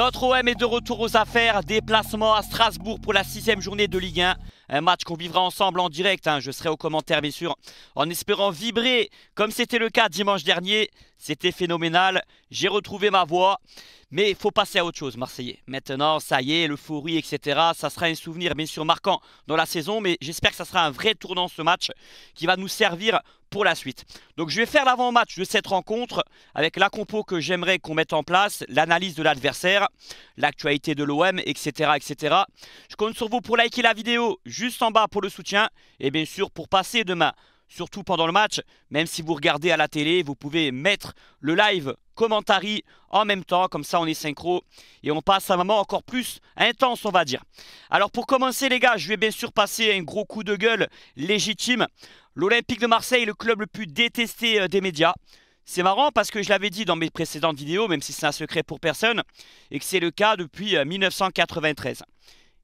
Notre OM est de retour aux affaires, déplacement à Strasbourg pour la sixième journée de Ligue 1. Un match qu'on vivra ensemble en direct, hein. je serai au commentaire bien sûr, en espérant vibrer comme c'était le cas dimanche dernier. C'était phénoménal, j'ai retrouvé ma voix, mais il faut passer à autre chose Marseillais. Maintenant, ça y est, l'euphorie, etc. Ça sera un souvenir bien sûr marquant dans la saison, mais j'espère que ça sera un vrai tournant ce match qui va nous servir pour la suite. Donc je vais faire l'avant-match de cette rencontre avec la compo que j'aimerais qu'on mette en place, l'analyse de l'adversaire, l'actualité de l'OM, etc., etc. Je compte sur vous pour liker la vidéo juste en bas pour le soutien et bien sûr pour passer demain surtout pendant le match. Même si vous regardez à la télé, vous pouvez mettre le live commentary en même temps, comme ça on est synchro et on passe à un moment encore plus intense on va dire. Alors pour commencer les gars, je vais bien sûr passer un gros coup de gueule légitime. L'Olympique de Marseille le club le plus détesté euh, des médias. C'est marrant parce que je l'avais dit dans mes précédentes vidéos, même si c'est un secret pour personne, et que c'est le cas depuis 1993. Euh,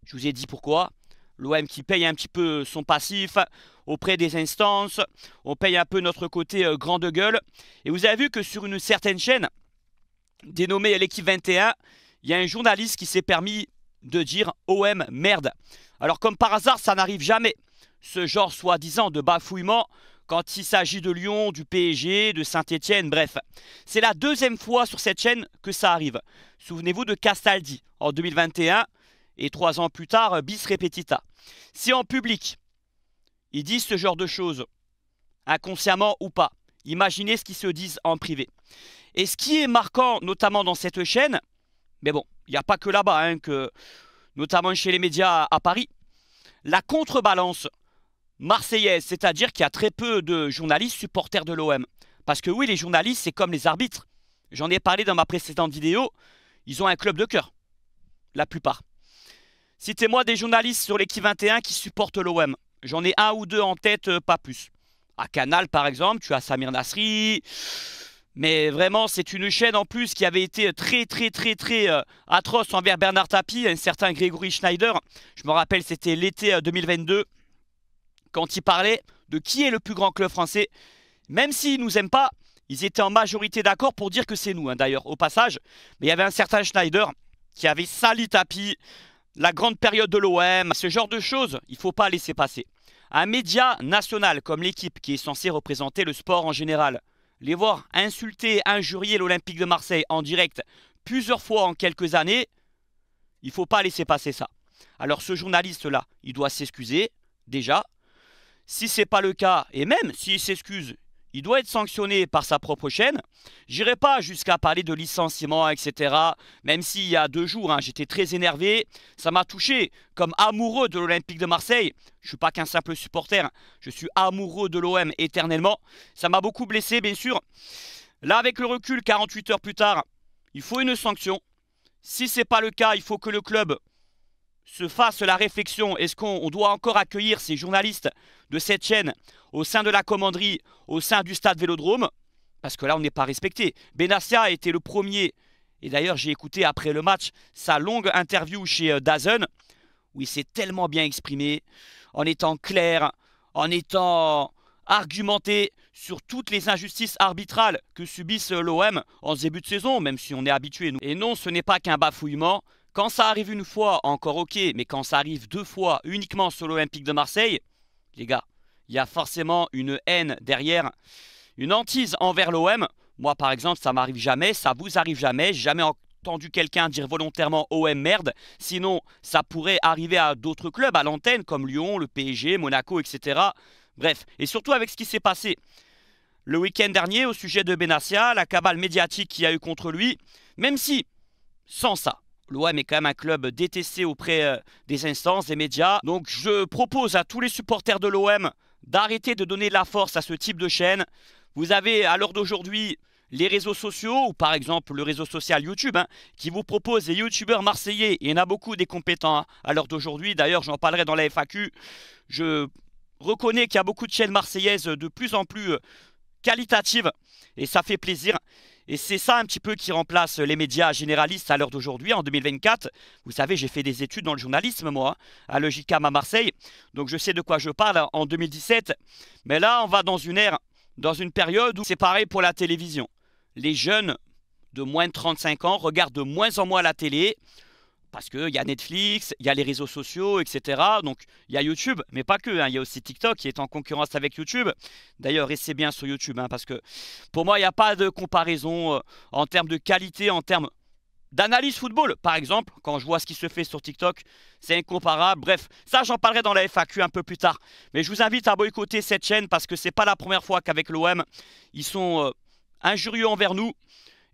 je vous ai dit pourquoi. L'OM qui paye un petit peu son passif auprès des instances. On paye un peu notre côté euh, grande gueule. Et vous avez vu que sur une certaine chaîne, dénommée l'équipe 21, il y a un journaliste qui s'est permis de dire OM merde. Alors comme par hasard, ça n'arrive jamais. Ce genre soi-disant de bafouillement quand il s'agit de Lyon, du PSG, de Saint-Etienne, bref. C'est la deuxième fois sur cette chaîne que ça arrive. Souvenez-vous de Castaldi en 2021 et trois ans plus tard, bis repetita. Si en public, ils disent ce genre de choses, inconsciemment ou pas, imaginez ce qu'ils se disent en privé. Et ce qui est marquant, notamment dans cette chaîne, mais bon, il n'y a pas que là-bas, hein, que, notamment chez les médias à Paris, la contrebalance marseillaise, c'est-à-dire qu'il y a très peu de journalistes supporters de l'OM. Parce que oui, les journalistes, c'est comme les arbitres. J'en ai parlé dans ma précédente vidéo, ils ont un club de cœur, la plupart. Citez-moi des journalistes sur l'équipe 21 qui supportent l'OM. J'en ai un ou deux en tête, euh, pas plus. À Canal, par exemple, tu as Samir Nasri. Mais vraiment, c'est une chaîne en plus qui avait été très, très, très, très euh, atroce envers Bernard Tapie, un certain Grégory Schneider. Je me rappelle, c'était l'été 2022, euh, quand il parlait de qui est le plus grand club français. Même s'ils ne nous aiment pas, ils étaient en majorité d'accord pour dire que c'est nous, hein, d'ailleurs, au passage. Mais il y avait un certain Schneider qui avait sali Tapie la grande période de l'OM, ce genre de choses, il ne faut pas laisser passer. Un média national comme l'équipe qui est censée représenter le sport en général, les voir insulter, injurier l'Olympique de Marseille en direct plusieurs fois en quelques années, il ne faut pas laisser passer ça. Alors ce journaliste-là, il doit s'excuser, déjà. Si ce n'est pas le cas, et même s'il s'excuse, il doit être sanctionné par sa propre chaîne. J'irai pas jusqu'à parler de licenciement, etc. Même s'il y a deux jours, hein, j'étais très énervé. Ça m'a touché comme amoureux de l'Olympique de Marseille. Je suis pas qu'un simple supporter. Hein. Je suis amoureux de l'OM éternellement. Ça m'a beaucoup blessé, bien sûr. Là, avec le recul, 48 heures plus tard, il faut une sanction. Si ce n'est pas le cas, il faut que le club se fasse la réflexion, est-ce qu'on doit encore accueillir ces journalistes de cette chaîne au sein de la commanderie, au sein du stade Vélodrome Parce que là, on n'est pas respecté. Benassia a été le premier, et d'ailleurs j'ai écouté après le match sa longue interview chez euh, Dazen, où il s'est tellement bien exprimé, en étant clair, en étant argumenté sur toutes les injustices arbitrales que subissent euh, l'OM en début de saison, même si on est habitué. Et non, ce n'est pas qu'un bafouillement, quand ça arrive une fois, encore ok, mais quand ça arrive deux fois uniquement sur l'Olympique de Marseille, les gars, il y a forcément une haine derrière, une hantise envers l'OM. Moi, par exemple, ça m'arrive jamais, ça vous arrive jamais, jamais entendu quelqu'un dire volontairement OM merde. Sinon, ça pourrait arriver à d'autres clubs à l'antenne comme Lyon, le PSG, Monaco, etc. Bref, et surtout avec ce qui s'est passé le week-end dernier au sujet de Benassia, la cabale médiatique qu'il y a eu contre lui, même si, sans ça, L'OM est quand même un club détesté auprès euh, des instances, des médias. Donc je propose à tous les supporters de l'OM d'arrêter de donner de la force à ce type de chaîne. Vous avez à l'heure d'aujourd'hui les réseaux sociaux, ou par exemple le réseau social YouTube, hein, qui vous propose des youtubeurs marseillais, et il y en a beaucoup des compétents hein, à l'heure d'aujourd'hui, d'ailleurs j'en parlerai dans la FAQ, je reconnais qu'il y a beaucoup de chaînes marseillaises de plus en plus euh, qualitatives, et ça fait plaisir. Et c'est ça un petit peu qui remplace les médias généralistes à l'heure d'aujourd'hui, en 2024. Vous savez, j'ai fait des études dans le journalisme, moi, à l'Ogicam à Marseille. Donc je sais de quoi je parle en 2017. Mais là, on va dans une ère, dans une période où c'est pareil pour la télévision. Les jeunes de moins de 35 ans regardent de moins en moins la télé. Parce qu'il y a Netflix, il y a les réseaux sociaux, etc. Donc il y a YouTube, mais pas que. Il hein. y a aussi TikTok qui est en concurrence avec YouTube. D'ailleurs, et c'est bien sur YouTube, hein, parce que pour moi, il n'y a pas de comparaison euh, en termes de qualité, en termes d'analyse football. Par exemple, quand je vois ce qui se fait sur TikTok, c'est incomparable. Bref, ça j'en parlerai dans la FAQ un peu plus tard. Mais je vous invite à boycotter cette chaîne parce que ce n'est pas la première fois qu'avec l'OM, ils sont euh, injurieux envers nous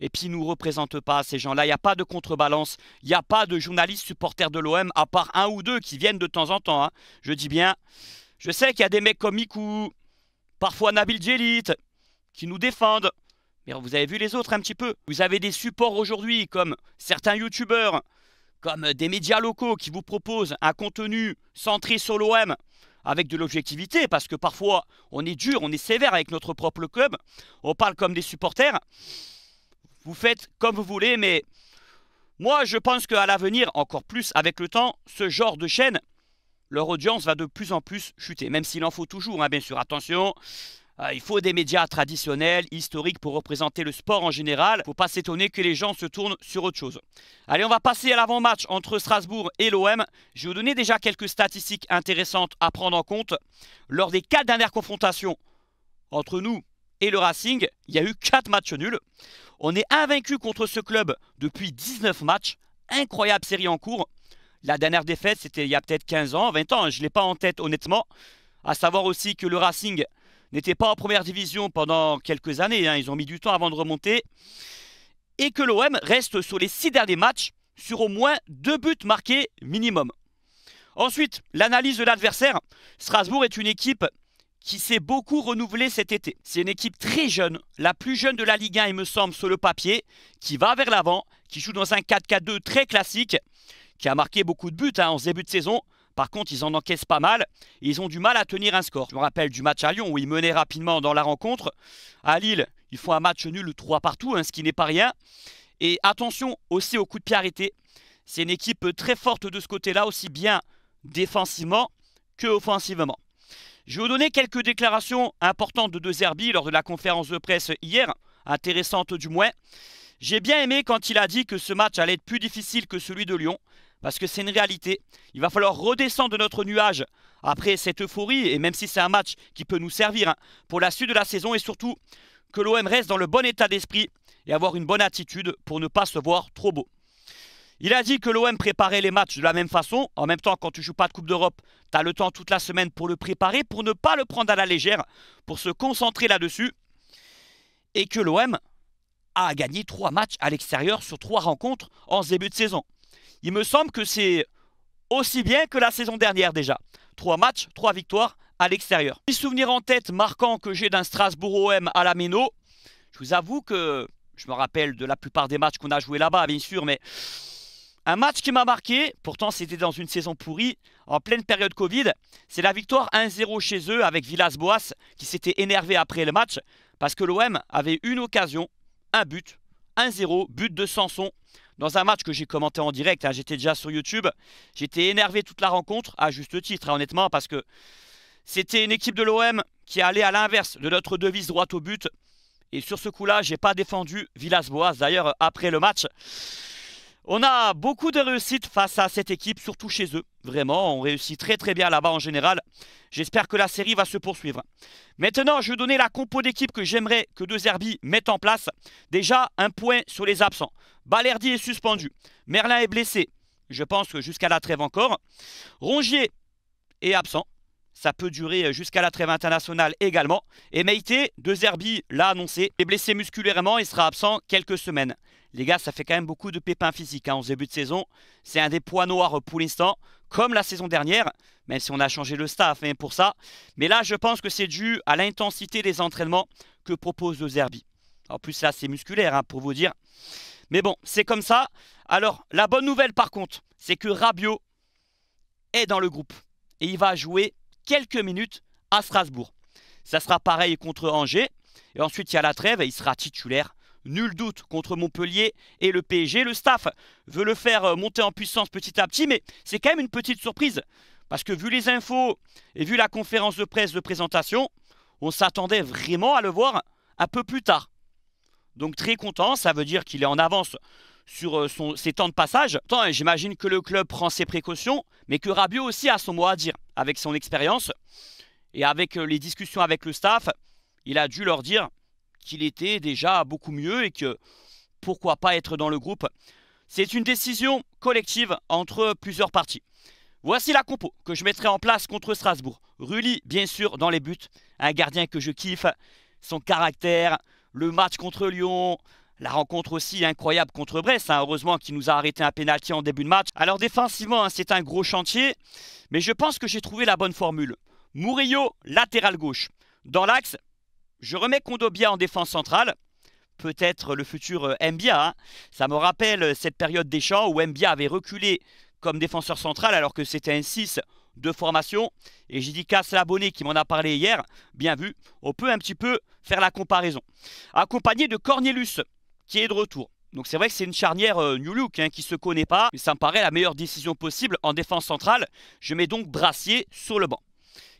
et puis ils ne nous représentent pas, ces gens-là. Il n'y a pas de contrebalance, il n'y a pas de journalistes supporters de l'OM, à part un ou deux qui viennent de temps en temps. Hein. Je dis bien, je sais qu'il y a des mecs comme Miku, parfois Nabil Djellit, qui nous défendent. Mais vous avez vu les autres un petit peu. Vous avez des supports aujourd'hui, comme certains youtubeurs, comme des médias locaux qui vous proposent un contenu centré sur l'OM, avec de l'objectivité, parce que parfois on est dur, on est sévère avec notre propre club, on parle comme des supporters vous faites comme vous voulez, mais moi je pense qu'à l'avenir, encore plus avec le temps, ce genre de chaîne, leur audience va de plus en plus chuter, même s'il en faut toujours, hein, bien sûr, attention. Euh, il faut des médias traditionnels, historiques pour représenter le sport en général. Il ne Faut pas s'étonner que les gens se tournent sur autre chose. Allez, on va passer à l'avant-match entre Strasbourg et l'OM. Je vais vous donner déjà quelques statistiques intéressantes à prendre en compte. Lors des quatre dernières confrontations entre nous et le Racing, il y a eu quatre matchs nuls. On est invaincu contre ce club depuis 19 matchs. Incroyable série en cours. La dernière défaite, c'était il y a peut-être 15 ans, 20 ans. Hein, je ne l'ai pas en tête, honnêtement. À savoir aussi que le Racing n'était pas en première division pendant quelques années. Hein. Ils ont mis du temps avant de remonter. Et que l'OM reste sur les 6 derniers matchs sur au moins 2 buts marqués minimum. Ensuite, l'analyse de l'adversaire. Strasbourg est une équipe qui s'est beaucoup renouvelé cet été. C'est une équipe très jeune, la plus jeune de la Ligue 1, il me semble, sur le papier, qui va vers l'avant, qui joue dans un 4-4-2 très classique, qui a marqué beaucoup de buts hein, en début de saison. Par contre, ils en encaissent pas mal. Et ils ont du mal à tenir un score. Je me rappelle du match à Lyon où ils menaient rapidement dans la rencontre. À Lille, ils font un match nul 3 partout, hein, ce qui n'est pas rien. Et attention aussi au coup de pied arrêtés. C'est une équipe très forte de ce côté-là, aussi bien défensivement que offensivement. Je vais vous donner quelques déclarations importantes de De Zerbi lors de la conférence de presse hier, intéressante du moins. J'ai bien aimé quand il a dit que ce match allait être plus difficile que celui de Lyon, parce que c'est une réalité. Il va falloir redescendre de notre nuage après cette euphorie, et même si c'est un match qui peut nous servir hein, pour la suite de la saison, et surtout que l'OM reste dans le bon état d'esprit et avoir une bonne attitude pour ne pas se voir trop beau. Il a dit que l'OM préparait les matchs de la même façon. En même temps, quand tu joues pas de Coupe d'Europe, tu as le temps toute la semaine pour le préparer, pour ne pas le prendre à la légère, pour se concentrer là-dessus. Et que l'OM a gagné trois matchs à l'extérieur sur trois rencontres en ce début de saison. Il me semble que c'est aussi bien que la saison dernière déjà. Trois matchs, trois victoires à l'extérieur. Petit souvenir en tête marquant que j'ai d'un Strasbourg OM à la Méno. Je vous avoue que je me rappelle de la plupart des matchs qu'on a joués là-bas, bien sûr, mais un match qui m'a marqué, pourtant c'était dans une saison pourrie, en pleine période Covid, c'est la victoire 1-0 chez eux avec Villas-Boas qui s'était énervé après le match parce que l'OM avait une occasion, un but, 1-0, but de Sanson. Dans un match que j'ai commenté en direct, hein, j'étais déjà sur YouTube, j'étais énervé toute la rencontre, à juste titre hein, honnêtement, parce que c'était une équipe de l'OM qui allait à l'inverse de notre devise droite au but. Et sur ce coup-là, j'ai pas défendu Villas-Boas d'ailleurs après le match. On a beaucoup de réussite face à cette équipe, surtout chez eux. Vraiment, on réussit très très bien là-bas en général. J'espère que la série va se poursuivre. Maintenant, je vais donner la compo d'équipe que j'aimerais que De Zerbi mette en place. Déjà, un point sur les absents. Balerdi est suspendu. Merlin est blessé. Je pense que jusqu'à la trêve encore. Rongier est absent. Ça peut durer jusqu'à la trêve internationale également. Et Meite, De Zerbi l'a annoncé, est blessé musculairement et sera absent quelques semaines. Les gars, ça fait quand même beaucoup de pépins physiques hein, en début de saison. C'est un des poids noirs pour l'instant, comme la saison dernière, même si on a changé le staff hein, pour ça. Mais là, je pense que c'est dû à l'intensité des entraînements que propose le Zerbi. En plus, là, c'est musculaire, hein, pour vous dire. Mais bon, c'est comme ça. Alors, la bonne nouvelle, par contre, c'est que Rabiot est dans le groupe. Et il va jouer quelques minutes à Strasbourg. Ça sera pareil contre Angers. Et ensuite, il y a la trêve et il sera titulaire nul doute, contre Montpellier et le PSG. Le staff veut le faire euh, monter en puissance petit à petit, mais c'est quand même une petite surprise. Parce que vu les infos et vu la conférence de presse de présentation, on s'attendait vraiment à le voir un peu plus tard. Donc très content, ça veut dire qu'il est en avance sur euh, ses temps de passage. Hein, j'imagine que le club prend ses précautions, mais que Rabiot aussi a son mot à dire avec son expérience et avec euh, les discussions avec le staff. Il a dû leur dire qu'il était déjà beaucoup mieux et que pourquoi pas être dans le groupe. C'est une décision collective entre plusieurs parties. Voici la compo que je mettrai en place contre Strasbourg. Rulli, bien sûr, dans les buts. Un gardien que je kiffe. Son caractère, le match contre Lyon, la rencontre aussi incroyable contre Brest, hein, heureusement qu'il nous a arrêté un pénalty en début de match. Alors défensivement, hein, c'est un gros chantier, mais je pense que j'ai trouvé la bonne formule. Murillo, latéral gauche. Dans l'axe, je remets Kondobia en défense centrale. Peut-être le futur euh, Mbia. Hein. Ça me rappelle euh, cette période des champs où Mbia avait reculé comme défenseur central alors que c'était un 6 de formation. Et j'ai dit qu'à l'abonné qui m'en a parlé hier, bien vu, on peut un petit peu faire la comparaison. Accompagné de Cornelius qui est de retour. Donc c'est vrai que c'est une charnière euh, New Look qui hein, qui se connaît pas, mais ça me paraît la meilleure décision possible en défense centrale. Je mets donc Brassier sur le banc,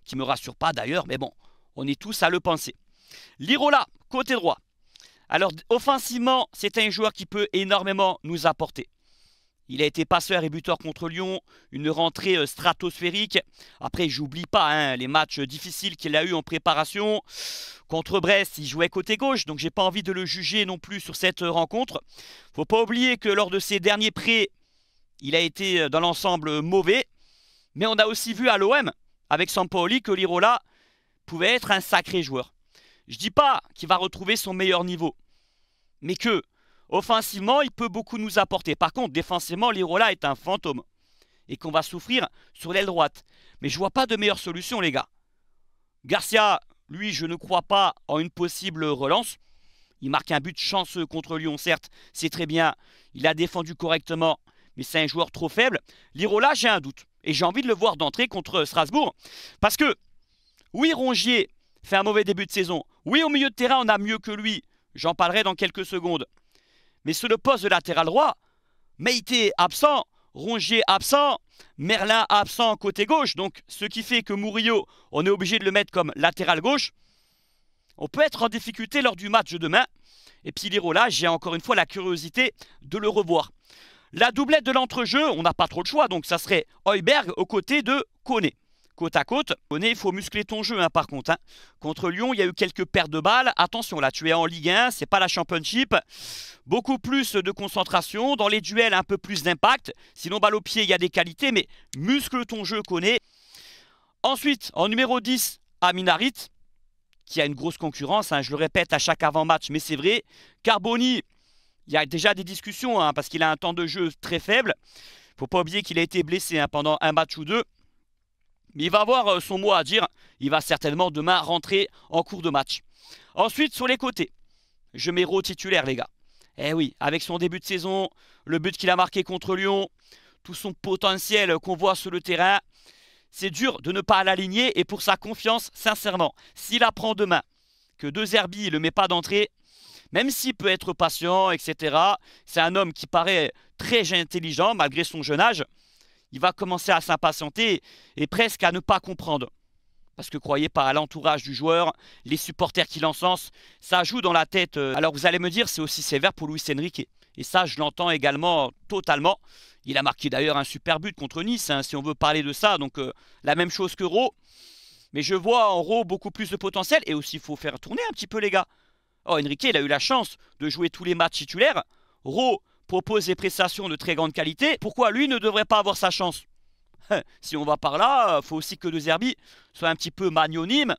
qui me rassure pas d'ailleurs, mais bon, on est tous à le penser. Lirola, côté droit. Alors, offensivement, c'est un joueur qui peut énormément nous apporter. Il a été passeur et buteur contre Lyon, une rentrée euh, stratosphérique. Après, j'oublie pas hein, les matchs euh, difficiles qu'il a eu en préparation. Contre Brest, il jouait côté gauche, donc j'ai pas envie de le juger non plus sur cette euh, rencontre. Faut pas oublier que lors de ses derniers prêts, il a été dans l'ensemble mauvais. Mais on a aussi vu à l'OM, avec Sampaoli, que Lirola pouvait être un sacré joueur. Je dis pas qu'il va retrouver son meilleur niveau, mais que offensivement, il peut beaucoup nous apporter. Par contre, défensivement, Lirola est un fantôme et qu'on va souffrir sur l'aile droite. Mais je vois pas de meilleure solution, les gars. Garcia, lui, je ne crois pas en une possible relance. Il marque un but chanceux contre Lyon, certes, c'est très bien. Il a défendu correctement, mais c'est un joueur trop faible. Lirola, j'ai un doute. Et j'ai envie de le voir d'entrer contre Strasbourg. Parce que, oui, Rongier fait un mauvais début de saison. Oui, au milieu de terrain, on a mieux que lui. J'en parlerai dans quelques secondes. Mais sur le poste de latéral droit, Meite absent, Rongier absent, Merlin absent côté gauche. Donc, ce qui fait que Murillo, on est obligé de le mettre comme latéral gauche. On peut être en difficulté lors du match de demain. Et puis là, j'ai encore une fois la curiosité de le revoir. La doublette de l'entrejeu, on n'a pas trop de choix, donc ça serait Heuberg aux côtés de Koné côte à côte. il faut muscler ton jeu hein, par contre. Hein. Contre Lyon, il y a eu quelques pertes de balles. Attention, là, tu es en Ligue 1, c'est pas la Championship. Beaucoup plus de concentration, dans les duels un peu plus d'impact. Sinon, balle au pied, il y a des qualités, mais muscle ton jeu, connaît. Ensuite, en numéro 10, Aminarit, qui a une grosse concurrence, hein, je le répète à chaque avant-match, mais c'est vrai. Carboni, il y a déjà des discussions, parce qu'il a un temps de jeu très faible. faut pas oublier qu'il a été blessé pendant un match ou deux. Mais il va avoir euh, son mot à dire. Il va certainement demain rentrer en cours de match. Ensuite, sur les côtés, je mets titulaire, les gars. Eh oui, avec son début de saison, le but qu'il a marqué contre Lyon, tout son potentiel qu'on voit sur le terrain, c'est dur de ne pas l'aligner. Et pour sa confiance, sincèrement, s'il apprend demain que deux Zerbi ne le met pas d'entrée, même s'il peut être patient, etc., c'est un homme qui paraît très intelligent malgré son jeune âge il va commencer à s'impatienter et presque à ne pas comprendre. Parce que croyez pas à l'entourage du joueur, les supporters qui l'encensent, ça joue dans la tête. Euh. Alors vous allez me dire, c'est aussi sévère pour Luis Enrique. Et ça, je l'entends également totalement. Il a marqué d'ailleurs un super but contre Nice, hein, si on veut parler de ça. Donc euh, la même chose que Rowe. Mais je vois en Rowe beaucoup plus de potentiel. Et aussi, il faut faire tourner un petit peu les gars. Oh, Enrique, il a eu la chance de jouer tous les matchs titulaires. Rowe, propose des prestations de très grande qualité, pourquoi lui ne devrait pas avoir sa chance Si on va par là, faut aussi que De Zerbi soit un petit peu magnonime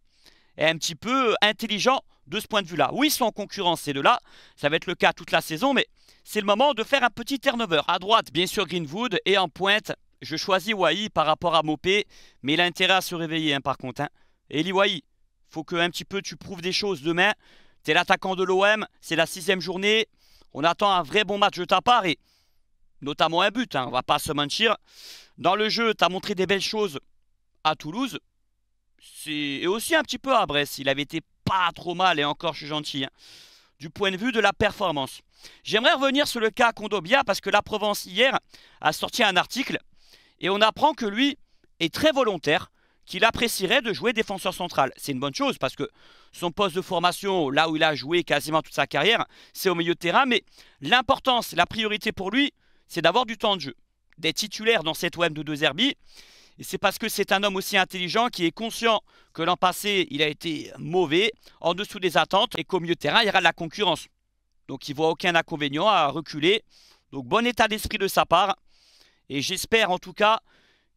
et un petit peu intelligent de ce point de vue-là. Oui, ils sont en concurrence c'est de là ça va être le cas toute la saison, mais c'est le moment de faire un petit turnover. À droite, bien sûr, Greenwood, et en pointe, je choisis Wai par rapport à Mopé, mais il a intérêt à se réveiller, hein, par contre. Hein. Eli il faut que un petit peu tu prouves des choses demain. T'es l'attaquant de l'OM, c'est la sixième journée. On attend un vrai bon match de ta part et notamment un but, on hein, on va pas se mentir. Dans le jeu, tu as montré des belles choses à Toulouse et aussi un petit peu à Brest. Il avait été pas trop mal et encore je suis gentil. Hein, du point de vue de la performance. J'aimerais revenir sur le cas Condobia parce que la Provence hier a sorti un article et on apprend que lui est très volontaire qu'il apprécierait de jouer défenseur central. C'est une bonne chose parce que son poste de formation, là où il a joué quasiment toute sa carrière, c'est au milieu de terrain. Mais l'importance, la priorité pour lui, c'est d'avoir du temps de jeu, d'être titulaire dans cette OM de deux Zerbi. Et c'est parce que c'est un homme aussi intelligent qui est conscient que l'an passé, il a été mauvais, en dessous des attentes, et qu'au milieu de terrain, il y aura de la concurrence. Donc il ne voit aucun inconvénient à reculer. Donc bon état d'esprit de sa part. Et j'espère en tout cas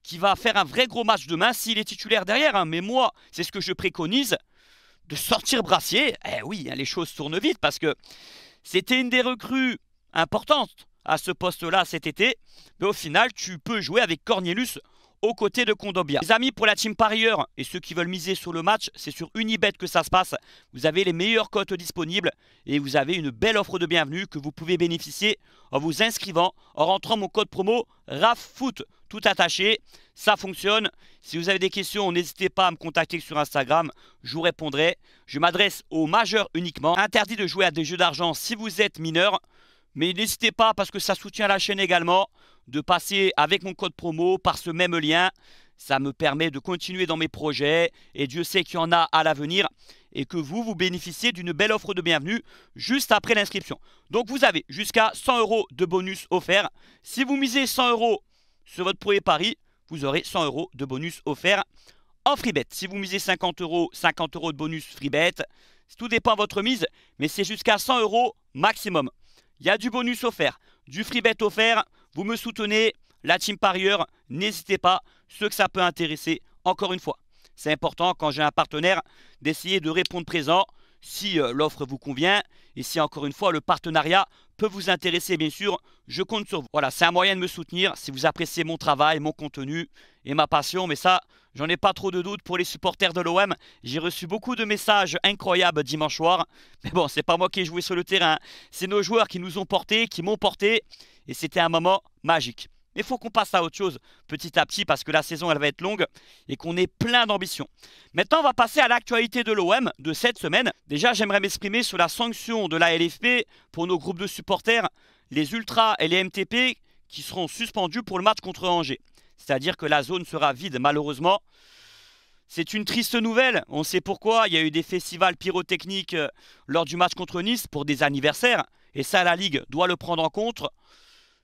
qui va faire un vrai gros match demain s'il est titulaire derrière. Hein. Mais moi, c'est ce que je préconise, de sortir Brassier. Eh oui, hein, les choses tournent vite parce que c'était une des recrues importantes à ce poste-là cet été. Mais au final, tu peux jouer avec Cornelius côté côtés de Condobia. Les amis, pour la team parieur et ceux qui veulent miser sur le match, c'est sur Unibet que ça se passe. Vous avez les meilleures cotes disponibles et vous avez une belle offre de bienvenue que vous pouvez bénéficier en vous inscrivant, en rentrant mon code promo RAFFOOT. Tout attaché, ça fonctionne. Si vous avez des questions, n'hésitez pas à me contacter sur Instagram, je vous répondrai. Je m'adresse aux majeurs uniquement. Interdit de jouer à des jeux d'argent si vous êtes mineur. Mais n'hésitez pas parce que ça soutient la chaîne également de passer avec mon code promo par ce même lien. Ça me permet de continuer dans mes projets et Dieu sait qu'il y en a à l'avenir et que vous, vous bénéficiez d'une belle offre de bienvenue juste après l'inscription. Donc vous avez jusqu'à 100 euros de bonus offert. Si vous misez 100 euros sur votre premier pari, vous aurez 100 euros de bonus offert en free Si vous misez 50 euros, 50 euros de bonus free Tout dépend de votre mise, mais c'est jusqu'à 100 euros maximum. Il y a du bonus offert, du Freebet offert, vous me soutenez, la team parieur, n'hésitez pas, ceux que ça peut intéresser, encore une fois. C'est important quand j'ai un partenaire d'essayer de répondre présent si euh, l'offre vous convient et si encore une fois le partenariat peut vous intéresser bien sûr, je compte sur vous. Voilà, c'est un moyen de me soutenir si vous appréciez mon travail, mon contenu et ma passion, mais ça, j'en ai pas trop de doutes pour les supporters de l'OM. J'ai reçu beaucoup de messages incroyables dimanche soir, mais bon, c'est pas moi qui ai joué sur le terrain, c'est nos joueurs qui nous ont portés, qui m'ont porté et c'était un moment magique. Mais il faut qu'on passe à autre chose petit à petit parce que la saison elle va être longue et qu'on est plein d'ambition. Maintenant, on va passer à l'actualité de l'OM de cette semaine. Déjà, j'aimerais m'exprimer sur la sanction de la LFP pour nos groupes de supporters, les Ultras et les MTP qui seront suspendus pour le match contre Angers. C'est-à-dire que la zone sera vide malheureusement. C'est une triste nouvelle, on sait pourquoi, il y a eu des festivals pyrotechniques euh, lors du match contre Nice pour des anniversaires, et ça la Ligue doit le prendre en compte.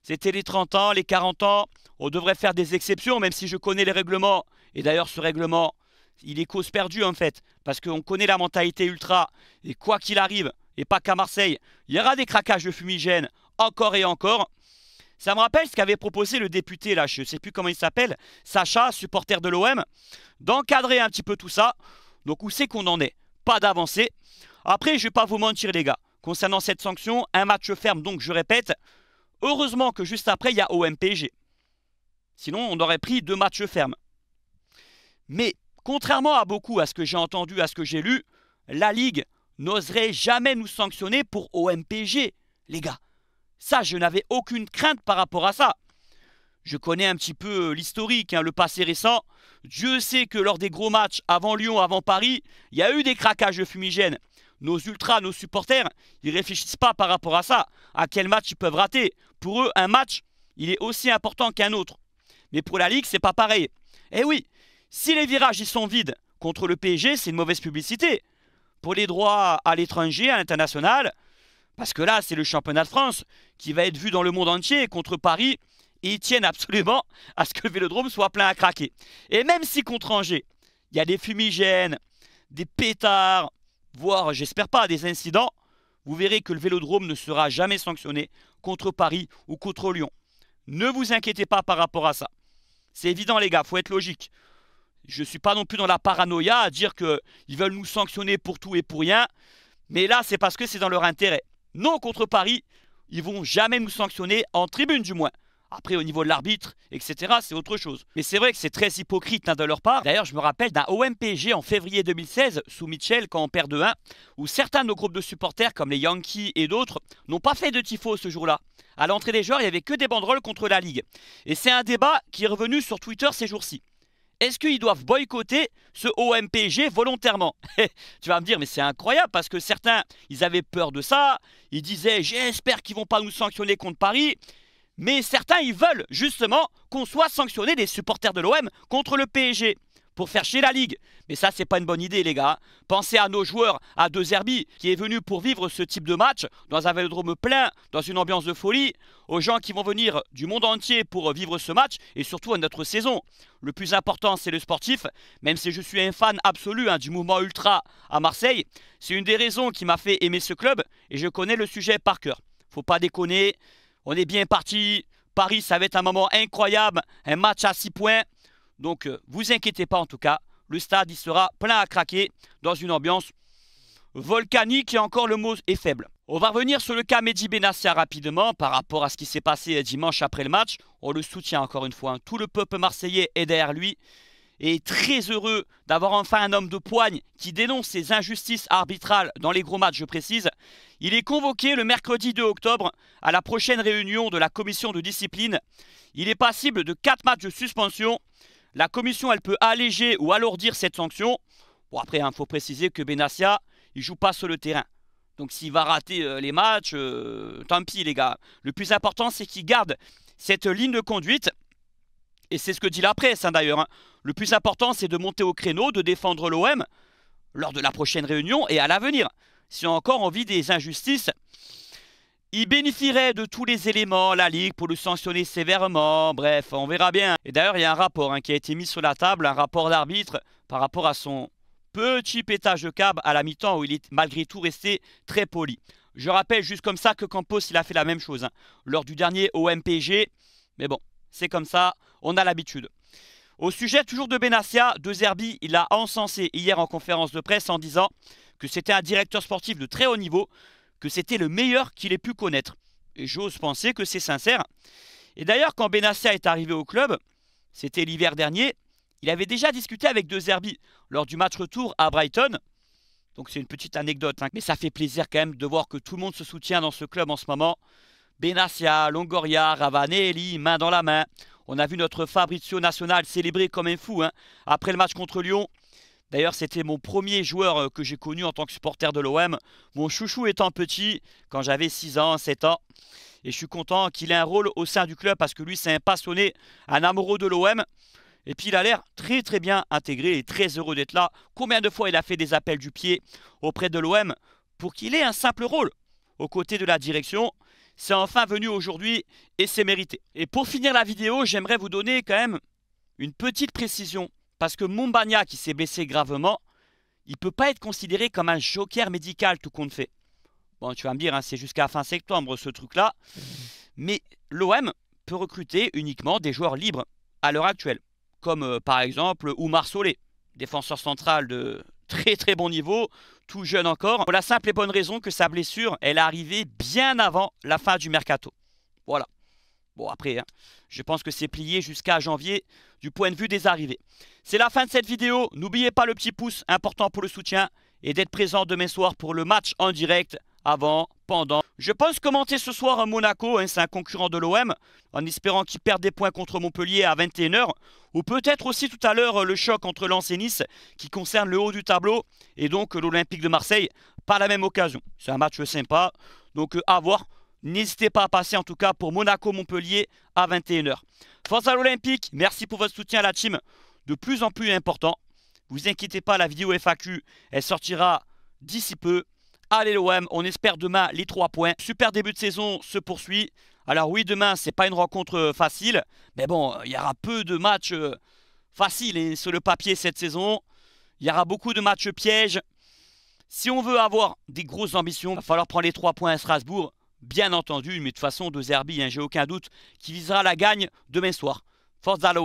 C'était les 30 ans, les 40 ans. On devrait faire des exceptions, même si je connais les règlements. Et d'ailleurs, ce règlement, il est cause perdue en fait, parce qu'on connaît la mentalité ultra. Et quoi qu'il arrive, et pas qu'à Marseille, il y aura des craquages de fumigène encore et encore. Ça me rappelle ce qu'avait proposé le député, là, je ne sais plus comment il s'appelle, Sacha, supporter de l'OM, d'encadrer un petit peu tout ça. Donc où c'est qu'on en est Pas d'avancée. Après, je ne vais pas vous mentir les gars. Concernant cette sanction, un match ferme, donc je répète, Heureusement que juste après, il y a OMPG. Sinon, on aurait pris deux matchs fermes. Mais contrairement à beaucoup, à ce que j'ai entendu, à ce que j'ai lu, la Ligue n'oserait jamais nous sanctionner pour OMPG, les gars. Ça, je n'avais aucune crainte par rapport à ça. Je connais un petit peu euh, l'historique, hein, le passé récent. Dieu sait que lors des gros matchs avant Lyon, avant Paris, il y a eu des craquages fumigènes nos ultras, nos supporters, ils réfléchissent pas par rapport à ça, à quel match ils peuvent rater. Pour eux, un match, il est aussi important qu'un autre. Mais pour la Ligue, c'est pas pareil. Eh oui, si les virages ils sont vides contre le PSG, c'est une mauvaise publicité. Pour les droits à l'étranger, à l'international, parce que là, c'est le championnat de France qui va être vu dans le monde entier contre Paris. Et ils tiennent absolument à ce que le vélodrome soit plein à craquer. Et même si contre Angers, il y a des fumigènes, des pétards, voire j'espère pas, des incidents, vous verrez que le vélodrome ne sera jamais sanctionné contre Paris ou contre Lyon. Ne vous inquiétez pas par rapport à ça. C'est évident les gars, faut être logique. Je ne suis pas non plus dans la paranoïa à dire qu'ils veulent nous sanctionner pour tout et pour rien. Mais là, c'est parce que c'est dans leur intérêt. Non, contre Paris, ils vont jamais nous sanctionner, en tribune du moins. Après, au niveau de l'arbitre, etc., c'est autre chose. Mais c'est vrai que c'est très hypocrite hein, de leur part. D'ailleurs, je me rappelle d'un OMPG en février 2016, sous Mitchell, quand on perd 2-1, où certains de nos groupes de supporters, comme les Yankees et d'autres, n'ont pas fait de tifo ce jour-là. À l'entrée des joueurs, il n'y avait que des banderoles contre la Ligue. Et c'est un débat qui est revenu sur Twitter ces jours-ci est-ce qu'ils doivent boycotter ce OMPG volontairement Tu vas me dire, mais c'est incroyable parce que certains, ils avaient peur de ça. Ils disaient, j'espère qu'ils vont pas nous sanctionner contre Paris. Mais certains, ils veulent justement qu'on soit sanctionné des supporters de l'OM contre le PSG pour faire chier la Ligue. Mais ça, c'est pas une bonne idée, les gars. Pensez à nos joueurs, à deux Zerbi, qui est venu pour vivre ce type de match dans un vélodrome plein, dans une ambiance de folie, aux gens qui vont venir du monde entier pour vivre ce match et surtout à notre saison. Le plus important, c'est le sportif, même si je suis un fan absolu hein, du mouvement ultra à Marseille. C'est une des raisons qui m'a fait aimer ce club et je connais le sujet par cœur. Faut pas déconner, on est bien parti. Paris, ça va être un moment incroyable. Un match à 6 points. Donc, euh, vous inquiétez pas en tout cas. Le stade, il sera plein à craquer dans une ambiance volcanique et encore le mot est faible. On va revenir sur le cas Mehdi Benassia rapidement par rapport à ce qui s'est passé dimanche après le match. On le soutient encore une fois. Hein. Tout le peuple marseillais est derrière lui est très heureux d'avoir enfin un homme de poigne qui dénonce ces injustices arbitrales dans les gros matchs, je précise. Il est convoqué le mercredi 2 octobre à la prochaine réunion de la commission de discipline. Il est passible de 4 matchs de suspension. La commission, elle peut alléger ou alourdir cette sanction. Bon, après, il hein, faut préciser que Benassia, il joue pas sur le terrain. Donc s'il va rater euh, les matchs, euh, tant pis les gars. Le plus important, c'est qu'il garde cette ligne de conduite. Et c'est ce que dit la presse d'ailleurs. Hein. Le plus important, c'est de monter au créneau, de défendre l'OM lors de la prochaine réunion et à l'avenir. Si on a encore envie des injustices, il bénéficierait de tous les éléments, la Ligue, pour le sanctionner sévèrement. Bref, on verra bien. Et d'ailleurs, il y a un rapport hein, qui a été mis sur la table, un rapport d'arbitre par rapport à son petit pétage de câble à la mi-temps où il est malgré tout resté très poli. Je rappelle juste comme ça que Campos, il a fait la même chose hein, lors du dernier OMPG. Mais bon, c'est comme ça on a l'habitude. Au sujet toujours de Benassia, De Zerbi, il a encensé hier en conférence de presse en disant que c'était un directeur sportif de très haut niveau, que c'était le meilleur qu'il ait pu connaître. Et j'ose penser que c'est sincère. Et d'ailleurs, quand Benassia est arrivé au club, c'était l'hiver dernier, il avait déjà discuté avec De Zerbi lors du match retour à Brighton. Donc c'est une petite anecdote, hein. mais ça fait plaisir quand même de voir que tout le monde se soutient dans ce club en ce moment. Benassia, Longoria, Ravanelli, main dans la main. On a vu notre Fabrizio National célébré comme un fou hein. après le match contre Lyon. D'ailleurs, c'était mon premier joueur euh, que j'ai connu en tant que supporter de l'OM. Mon chouchou étant petit, quand j'avais 6 ans, 7 ans. Et je suis content qu'il ait un rôle au sein du club parce que lui, c'est un passionné, un amoureux de l'OM. Et puis il a l'air très très bien intégré et très heureux d'être là. Combien de fois il a fait des appels du pied auprès de l'OM pour qu'il ait un simple rôle aux côtés de la direction c'est enfin venu aujourd'hui et c'est mérité. Et pour finir la vidéo, j'aimerais vous donner quand même une petite précision. Parce que Mombagna, qui s'est blessé gravement, il ne peut pas être considéré comme un joker médical tout compte fait. Bon, tu vas me dire, hein, c'est jusqu'à fin septembre ce truc-là. Mais l'OM peut recruter uniquement des joueurs libres à l'heure actuelle. Comme euh, par exemple Oumar Solé, défenseur central de très très bon niveau, tout jeune encore, pour la simple et bonne raison que sa blessure, elle est arrivée bien avant la fin du mercato. Voilà. Bon, après, hein, je pense que c'est plié jusqu'à janvier du point de vue des arrivées. C'est la fin de cette vidéo. N'oubliez pas le petit pouce, important pour le soutien, et d'être présent demain soir pour le match en direct avant, pendant. Je pense commenter ce soir Monaco, hein, c'est un concurrent de l'OM, en espérant qu'il perde des points contre Montpellier à 21h, ou peut-être aussi tout à l'heure euh, le choc entre Lens et Nice, qui concerne le haut du tableau, et donc euh, l'Olympique de Marseille, pas la même occasion. C'est un match sympa, donc euh, à voir. N'hésitez pas à passer en tout cas pour Monaco-Montpellier à 21h. Force à l'Olympique, merci pour votre soutien à la team, de plus en plus important. Vous inquiétez pas, la vidéo FAQ, elle sortira d'ici peu. Allez l'OM, on espère demain les 3 points. Super début de saison se poursuit. Alors oui, demain, c'est pas une rencontre euh, facile, mais bon, euh, il y aura peu de matchs euh, faciles hein, sur le papier cette saison. Il y aura beaucoup de matchs pièges. Si on veut avoir des grosses ambitions, il va falloir prendre les 3 points à Strasbourg, bien entendu, mais de toute façon, De Zerbi, hein, j'ai aucun doute, qui visera la gagne demain soir. Force l'OM.